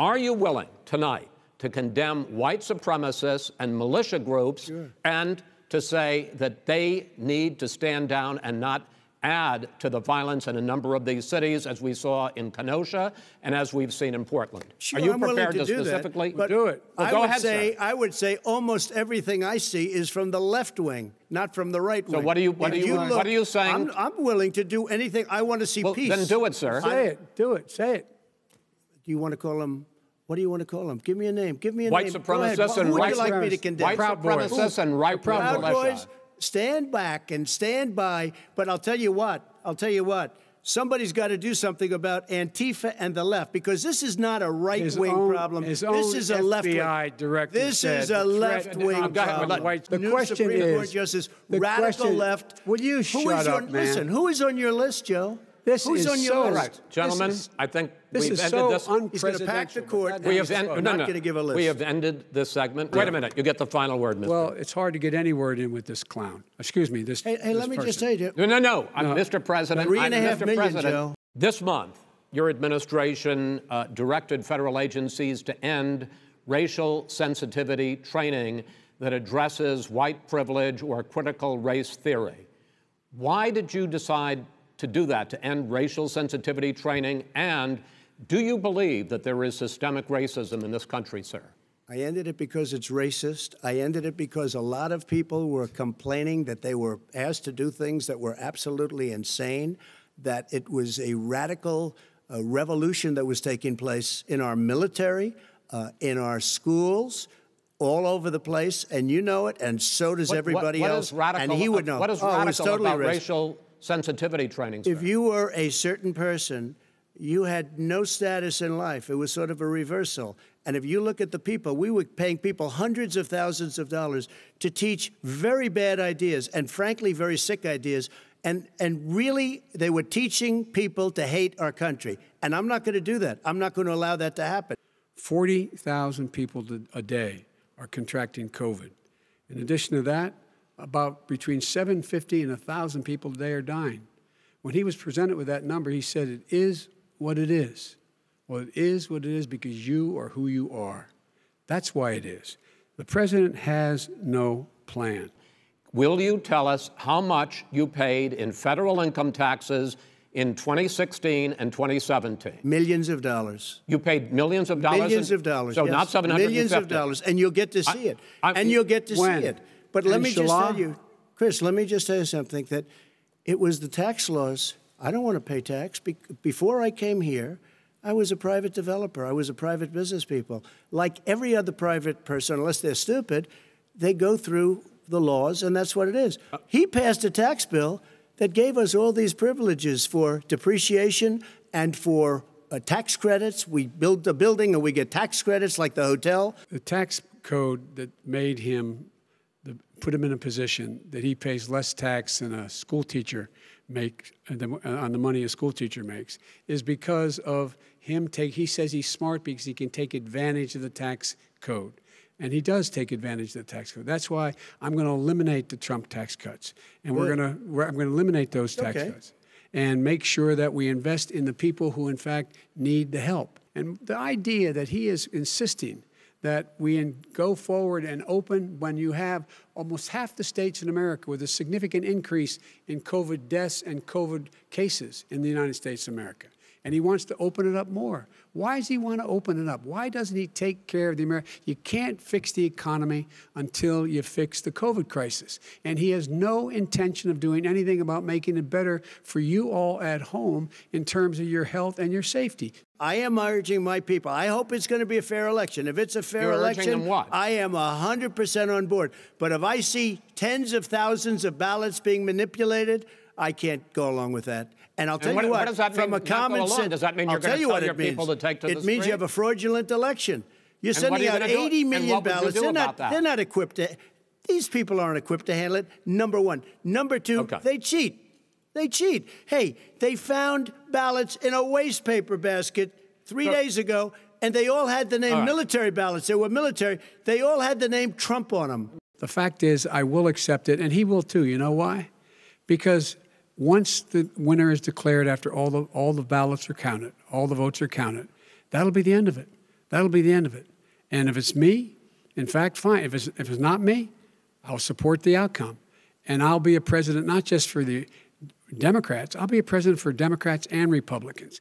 Are you willing tonight to condemn white supremacists and militia groups sure. and to say that they need to stand down and not add to the violence in a number of these cities, as we saw in Kenosha and as we've seen in Portland. Sure, Are you I'm prepared to, to specifically that, do it? Well, I would ahead, say sir. I would say almost everything I see is from the left wing, not from the right so wing. So what are you what, are you, you look, what are you saying? I'm, I'm, willing to do anything. I want to see well, peace. Then do it, sir. Say I'm, it. Do it. Say it. Do you want to call them? What do you want to call them? Give me a name. Give me a White name. Supremacists and right, like me to condemn? White Proud supremacists boys. and right Proud, Proud boys. Stand back and stand by. But I'll tell you what. I'll tell you what somebody's got to do something about Antifa and the left because this is not a right wing own, problem. This is a left wing. director this is a left wing problem. White. The New question Supreme is, Court Justice, the radical question, left. Will you shut up, on, man? Listen, who is on your list, Joe? This Who's is on your so list? right, gentlemen. Is, I think we've ended so this. He's going to pack the court. We have, end, no, no, no. we have ended this segment. Yeah. Wait a minute. You get the final word, Mr. Well, it's hard to get any word in with this clown. Excuse me. This. Hey, hey this let me person. just say to no, no, no, no. Mr. President. a half Mr. Million, President, Joe. This month, your administration uh, directed federal agencies to end racial sensitivity training that addresses white privilege or critical race theory. Why did you decide to do that, to end racial sensitivity training? And do you believe that there is systemic racism in this country, sir? I ended it because it's racist. I ended it because a lot of people were complaining that they were asked to do things that were absolutely insane, that it was a radical uh, revolution that was taking place in our military, uh, in our schools, all over the place, and you know it, and so does what, everybody what, what else. Radical, and he would know. What is oh, radical totally about racial sensitivity training. If you were a certain person, you had no status in life. It was sort of a reversal. And if you look at the people, we were paying people hundreds of thousands of dollars to teach very bad ideas and, frankly, very sick ideas. And, and really, they were teaching people to hate our country. And I'm not going to do that. I'm not going to allow that to happen. 40,000 people a day are contracting COVID. In addition to that, about between 750 and 1,000 people a day are dying. When he was presented with that number, he said, It is what it is. Well, it is what it is because you are who you are. That's why it is. The president has no plan. Will you tell us how much you paid in federal income taxes in 2016 and 2017? Millions of dollars. You paid millions of dollars? Millions in, of dollars. So yes. not 750. Millions of dollars. And you'll get to see I, it. I, and you'll get to when? see it. But let me just tell you, Chris, let me just tell you something that it was the tax laws. I don't want to pay tax. Be- before I came here, I was a private developer. I was a private business people. Like every other private person, unless they're stupid, they go through the laws, and that's what it is. Uh, he passed a tax bill that gave us all these privileges for depreciation and for uh, tax credits. We build a building and we get tax credits like the hotel. The tax code that made him the, put him in a position that he pays less tax than a school teacher makes uh, uh, on the money a school teacher makes is because of him take he says he's smart because he can take advantage of the tax code and he does take advantage of the tax code. That's why I'm going to eliminate the Trump tax cuts, and we're going to we're, I'm going to eliminate those tax okay. cuts, and make sure that we invest in the people who, in fact, need the help. And the idea that he is insisting that we go forward and open when you have almost half the states in America with a significant increase in COVID deaths and COVID cases in the United States of America and he wants to open it up more. Why does he want to open it up? Why doesn't he take care of the American? You can't fix the economy until you fix the COVID crisis. And he has no intention of doing anything about making it better for you all at home in terms of your health and your safety. I am urging my people. I hope it's going to be a fair election. If it's a fair You're election, I am 100% on board. But if I see tens of thousands of ballots being manipulated, I can't go along with that. And I'll and tell what, you what, what does that from mean, a common sense, does that mean you're going you to your means. people to take to it the It means you have a fraudulent election. You're sending you out 80 million ballots. They're not, they're not equipped to. These people aren't equipped to handle it. Number one. Number two, okay. they cheat. They cheat. Hey, they found ballots in a waste paper basket three so, days ago, and they all had the name right. military ballots. They were military. They all had the name Trump on them. The fact is, I will accept it, and he will too. You know why? Because once the winner is declared after all the, all the ballots are counted, all the votes are counted, that'll be the end of it. That'll be the end of it. And if it's me, in fact, fine. If it's, if it's not me, I'll support the outcome. And I'll be a president not just for the Democrats, I'll be a president for Democrats and Republicans.